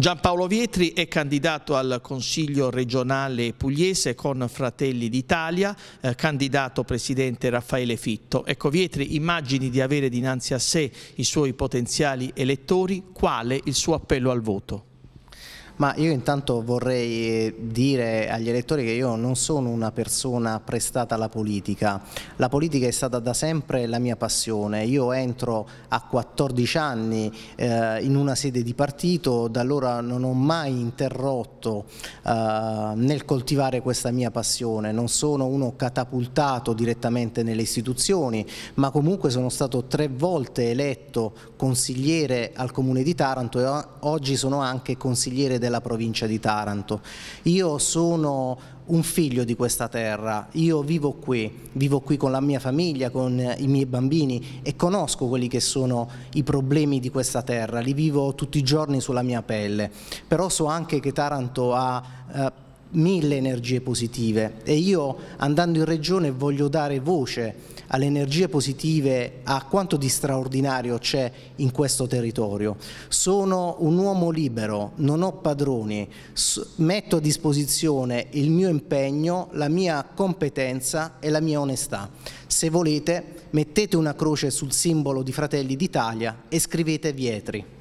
Giampaolo Vietri è candidato al Consiglio regionale pugliese con Fratelli d'Italia, eh, candidato presidente Raffaele Fitto. Ecco, Vietri immagini di avere dinanzi a sé i suoi potenziali elettori, quale il suo appello al voto? Ma io intanto vorrei eh, dire agli elettori che io non sono una persona prestata alla politica, la politica è stata da sempre la mia passione, io entro a 14 anni eh, in una sede di partito, da allora non ho mai interrotto eh, nel coltivare questa mia passione, non sono uno catapultato direttamente nelle istituzioni, ma comunque sono stato tre volte eletto consigliere al Comune di Taranto e oggi sono anche consigliere della della provincia di Taranto. Io sono un figlio di questa terra, io vivo qui, vivo qui con la mia famiglia, con i miei bambini e conosco quelli che sono i problemi di questa terra, li vivo tutti i giorni sulla mia pelle, però so anche che Taranto ha... Eh, mille energie positive e io andando in regione voglio dare voce alle energie positive, a quanto di straordinario c'è in questo territorio. Sono un uomo libero, non ho padroni, metto a disposizione il mio impegno, la mia competenza e la mia onestà. Se volete mettete una croce sul simbolo di Fratelli d'Italia e scrivete Vietri.